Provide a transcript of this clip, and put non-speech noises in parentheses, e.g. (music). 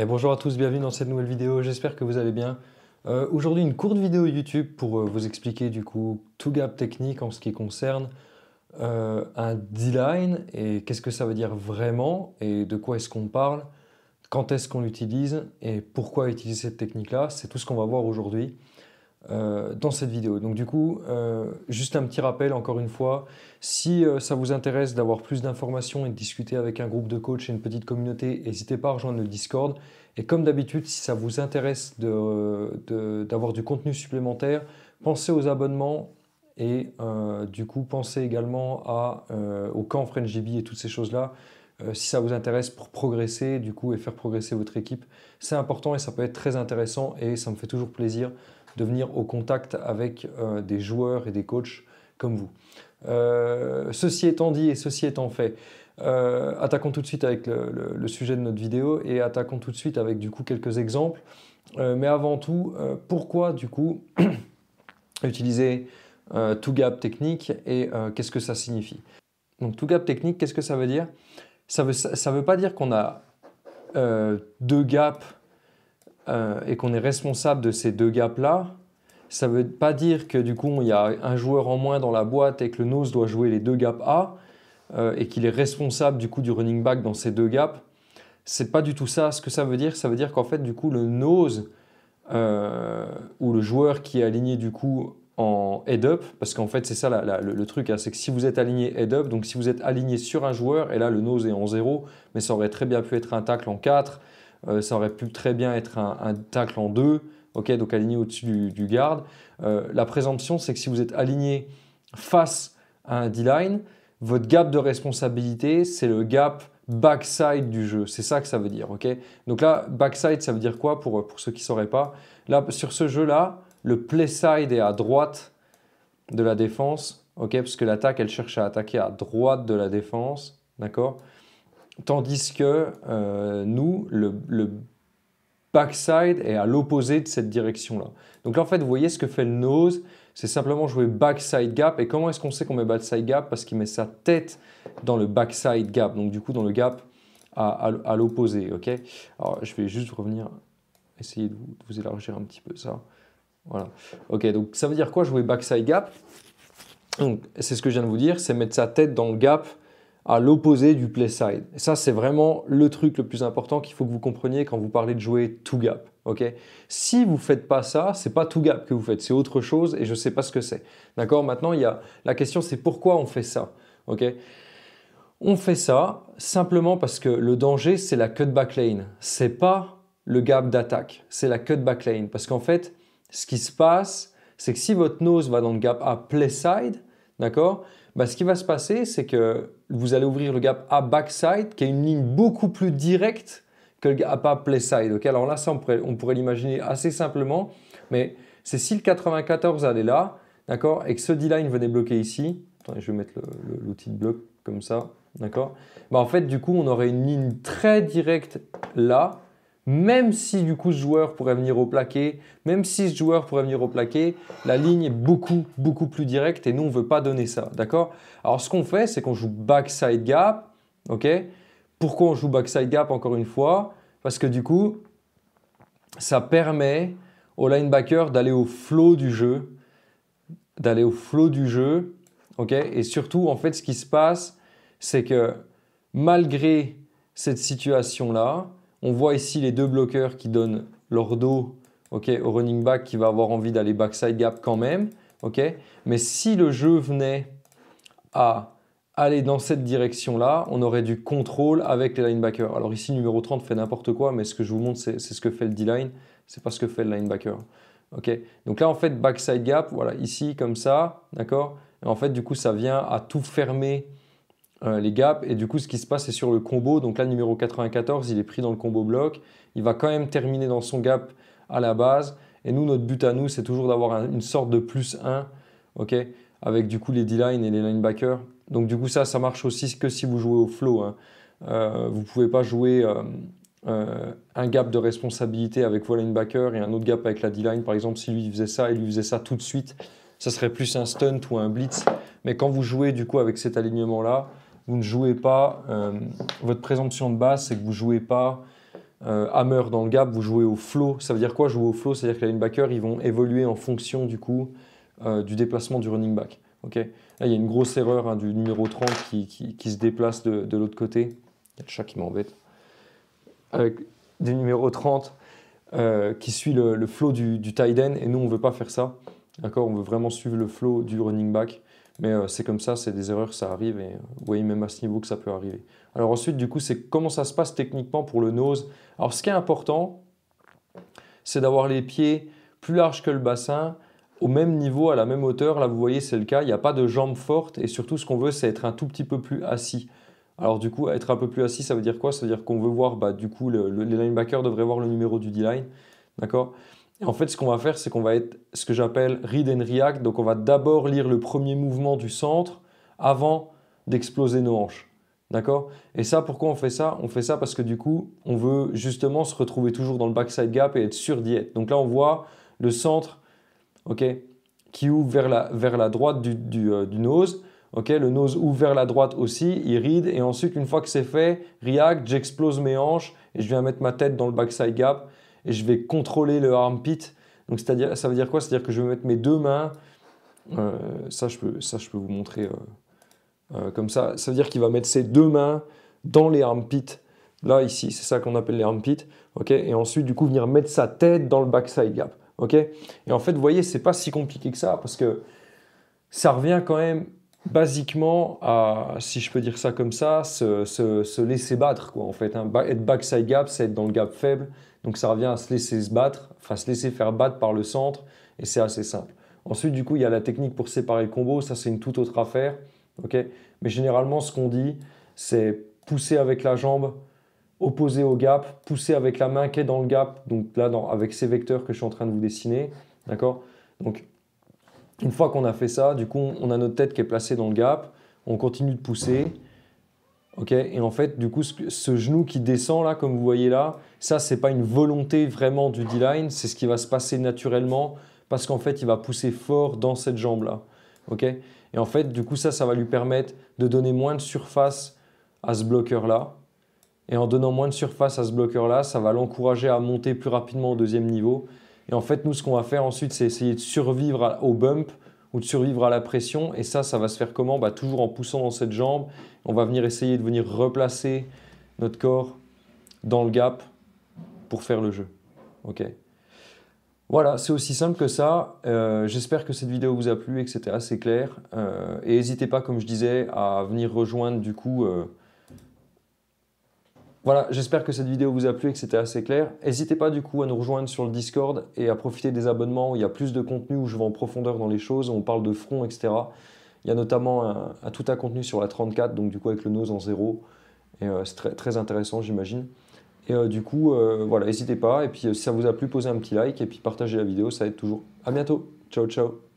Eh, bonjour à tous, bienvenue dans cette nouvelle vidéo, j'espère que vous allez bien. Euh, aujourd'hui une courte vidéo YouTube pour euh, vous expliquer du coup tout gap technique en ce qui concerne euh, un D-line et qu'est-ce que ça veut dire vraiment et de quoi est-ce qu'on parle, quand est-ce qu'on l'utilise et pourquoi utiliser cette technique là, c'est tout ce qu'on va voir aujourd'hui. Euh, dans cette vidéo. Donc du coup, euh, juste un petit rappel encore une fois, si euh, ça vous intéresse d'avoir plus d'informations et de discuter avec un groupe de coachs et une petite communauté, n'hésitez pas à rejoindre le Discord. Et comme d'habitude, si ça vous intéresse d'avoir du contenu supplémentaire, pensez aux abonnements et du coup pensez également au camp GB et toutes ces choses-là. Euh, si ça vous intéresse pour progresser du coup et faire progresser votre équipe. C'est important et ça peut être très intéressant et ça me fait toujours plaisir de venir au contact avec euh, des joueurs et des coachs comme vous. Euh, ceci étant dit et ceci étant fait, attaquons tout de suite avec le, sujet de notre vidéo et attaquons tout de suite avec du coup quelques exemples. mais avant tout, pourquoi du coup (clears throat) utiliser tout gap technique et qu'est-ce que ça signifie. Donc to gap technique, qu'est-ce que ça veut dire ça ne veut, pas dire qu'on a euh, deux gaps euh, et qu'on est responsable de ces deux gaps-là. Ça ne veut pas dire que du coup, il y a un joueur en moins dans la boîte et que le nose doit jouer les deux gaps A euh, et qu'il est responsable du coup du running back dans ces deux gaps. C'est pas du tout ça. Ce que ça veut dire, ça veut dire qu'en fait, du coup, le nose ou le joueur qui est aligné du coup en head-up, parce qu'en fait, c'est ça le, truc, hein, c'est que si vous êtes aligné head-up, donc si vous êtes aligné sur un joueur, et là le nose est en 0, mais ça aurait très bien pu être un tacle en 4, euh, ça aurait pu très bien être un, un tacle en 2, ok, donc aligné au-dessus du, garde. Euh, la présomption, c'est que si vous êtes aligné face à un D-line, votre gap de responsabilité, c'est le gap backside du jeu. C'est ça que ça veut dire, ok Donc là, backside, ça veut dire quoi pour, pour ceux qui ne sauraient pas Là, sur ce jeu-là, le play side est à droite de la défense, ok, parce que l'attaque, elle cherche à attaquer à droite de la défense, d'accord Tandis que euh, nous, le, le, backside est à l'opposé de cette direction-là. Donc là, en fait, vous voyez ce que fait le nose, c'est simplement jouer backside gap. Et comment est-ce qu'on sait qu'on met backside gap Parce qu'il met sa tête dans le backside gap, donc du coup dans le gap à, l'opposé, ok Alors, je vais juste revenir, essayer de vous élargir un petit peu ça. Voilà. Ok, donc ça veut dire quoi jouer backside gap Donc c'est ce que je viens de vous dire, c'est mettre sa tête dans le gap à l'opposé du play side. Et ça, c'est vraiment le truc le plus important qu'il faut que vous compreniez quand vous parlez de jouer tout gap. ok si vous ne faites pas ça, c'est pas tout gap que vous faites, c'est autre chose et je ne sais pas ce que c'est. D'accord Maintenant, il y a... la question, c'est pourquoi on fait ça ok on fait ça simplement parce que le danger, c'est la cutback back lane. C'est pas le gap d'attaque, c'est la cutback lane. Parce qu'en fait, ce qui se passe, c'est que si votre nose va dans le gap à play side, d'accord bah, Ce qui va se passer, c'est que vous allez ouvrir le gap à backside, qui est une ligne beaucoup plus directe que le gap à play side. Alors là, on pourrait, l'imaginer assez simplement, mais c'est si le 94 allait là, d'accord Et que ce D-line venait bloquer ici. je vais mettre l'outil de bloc comme ça, d'accord bah, En fait, du coup, on aurait une ligne très directe là, même si du coup ce joueur pourrait venir au plaqué, même si ce joueur pourrait venir au plaqué, la ligne est beaucoup, beaucoup plus directe et nous on ne veut pas donner ça, d'accord Alors ce qu'on fait, c'est qu'on joue backside gap, ok Pourquoi on joue backside gap encore une fois Parce que du coup, ça permet au linebacker d'aller au flot du jeu, d'aller au flot du jeu, ok Et surtout, en fait, ce qui se passe, c'est que malgré cette situation-là, on voit ici les deux bloqueurs qui donnent leur dos au running back qui va avoir envie d'aller backside gap quand même. Mais si le jeu venait à aller dans cette direction-là, on aurait du contrôle avec les linebackers. Alors ici, numéro 30 fait n'importe quoi, mais ce que je vous montre, c'est ce que fait le D-line, c'est pas ce que fait le linebacker. Okay Donc là, en fait, backside gap, voilà, ici, comme ça, d'accord en fait, du coup, ça vient à tout fermer euh, les gaps. Et du coup, ce qui se passe, c'est sur le combo. Donc là, numéro 94, il est pris dans le combo bloc. Il va quand même terminer dans son gap à la base. Et nous, notre but à nous, c'est toujours d'avoir une sorte de plus 1, ok Avec du coup les D-line et les linebackers. Donc du coup, ça, ça marche aussi que si vous jouez au flow. Hein. Euh, vous pouvez pas jouer euh, un gap de responsabilité avec vos linebackers et un autre gap avec la D-line. Par exemple, si lui faisait ça et lui faisait ça tout de suite, ça serait plus un stunt ou un blitz. Mais quand vous jouez du coup avec cet alignement-là, vous ne jouez pas, euh, votre présomption de base, c'est que vous jouez pas euh, hammer dans le gap, vous jouez au flow. Ça veut dire quoi jouer au flow C'est-à-dire que les linebackers, ils vont évoluer en fonction du coup euh, du déplacement du running back. Là, il y a une grosse erreur hein, du numéro 30 qui, qui, se déplace de, de l'autre côté. Il y a le chat qui m'embête. Avec des numéro 30 qui suit le, le flow du, du tight end et nous, on ne veut pas faire ça. D'accord On veut vraiment suivre le flow du running back. Mais euh, c'est comme ça, c'est des erreurs, ça arrive, et vous euh, voyez même à ce niveau que ça peut arriver. Alors ensuite, du coup, c'est comment ça se passe techniquement pour le nose. Alors ce qui est important, c'est d'avoir les pieds plus larges que le bassin, au même niveau, à la même hauteur. Là, vous voyez, c'est le cas, il n'y a pas de jambes fortes, et surtout, ce qu'on veut, c'est être un tout petit peu plus assis. Alors du coup, être un peu plus assis, ça veut dire quoi Ça veut dire qu'on veut voir, bah, du coup, les linebackers devraient voir le numéro du D-line, d'accord en fait, ce qu'on va faire, c'est qu'on va être ce que j'appelle read and react. Donc, on va d'abord lire le premier mouvement du centre avant d'exploser nos hanches. D'accord Et ça, pourquoi on fait ça On fait ça parce que du coup, on veut justement se retrouver toujours dans le backside gap et être sûr d'y Donc là, on voit le centre qui ouvre vers la, droite du, du, euh, nose. le nose ouvre vers la droite aussi, il ride. Et ensuite, une fois que c'est fait, react, j'explose mes hanches et je viens mettre ma tête dans le backside gap et je vais contrôler le armpit. Donc c'est-à-dire, ça veut dire quoi C'est-à-dire que je vais mettre mes deux mains. Euh, ça, je peux, ça, je peux vous montrer euh, euh, comme ça. Ça veut dire qu'il va mettre ses deux mains dans les armpits. Là, ici, c'est ça qu'on appelle les armpits. ok et ensuite, du coup, venir mettre sa tête dans le backside gap. ok et en fait, vous voyez, c'est pas si compliqué que ça parce que ça revient quand même basiquement à, si je peux dire ça comme ça, se, se, laisser battre. Quoi, en fait, hein. Être backside gap, c'est être dans le gap faible. Donc ça revient à se laisser se battre, enfin se laisser faire battre par le centre, et c'est assez simple. Ensuite, du coup, il y a la technique pour séparer le combo, ça c'est une toute autre affaire. ok Mais généralement, ce qu'on dit, c'est pousser avec la jambe, opposée au gap, pousser avec la main qui est dans le gap, donc là, avec ces vecteurs que je suis en train de vous dessiner. D'accord Donc une fois qu'on a fait ça, du coup, on a notre tête qui est placée dans le gap, on continue de pousser. ok et en fait, du coup, ce, genou qui descend là, comme vous voyez là, ça, ce n'est pas une volonté vraiment du D-line, c'est ce qui va se passer naturellement parce qu'en fait, il va pousser fort dans cette jambe-là. ok et en fait, du coup, ça, ça va lui permettre de donner moins de surface à ce bloqueur-là. Et en donnant moins de surface à ce bloqueur-là, ça va l'encourager à monter plus rapidement au deuxième niveau. Et en fait, nous, ce qu'on va faire ensuite, c'est essayer de survivre au bump ou de survivre à la pression. Et ça, ça va se faire comment bah, Toujours en poussant dans cette jambe. On va venir essayer de venir replacer notre corps dans le gap pour faire le jeu. Ok voilà, c'est aussi simple que ça. Euh, j'espère que cette vidéo vous a plu et que c'était assez clair. Euh, et n'hésitez pas, comme je disais, à venir rejoindre du coup euh, voilà, j'espère que cette vidéo vous a plu et que c'était assez clair. N'hésitez pas du coup à nous rejoindre sur le Discord et à profiter des abonnements où il y a plus de contenu, où je vais en profondeur dans les choses, où on parle de front, etc. Il y a notamment un, tout un contenu sur la 34, donc du coup avec le nose en zéro. Et euh, c'est très, très, intéressant, j'imagine. Et euh, du coup, euh, voilà, n'hésitez pas. Et puis si ça vous a plu, posez un petit like et puis partagez la vidéo, ça aide toujours. À bientôt. Ciao, ciao.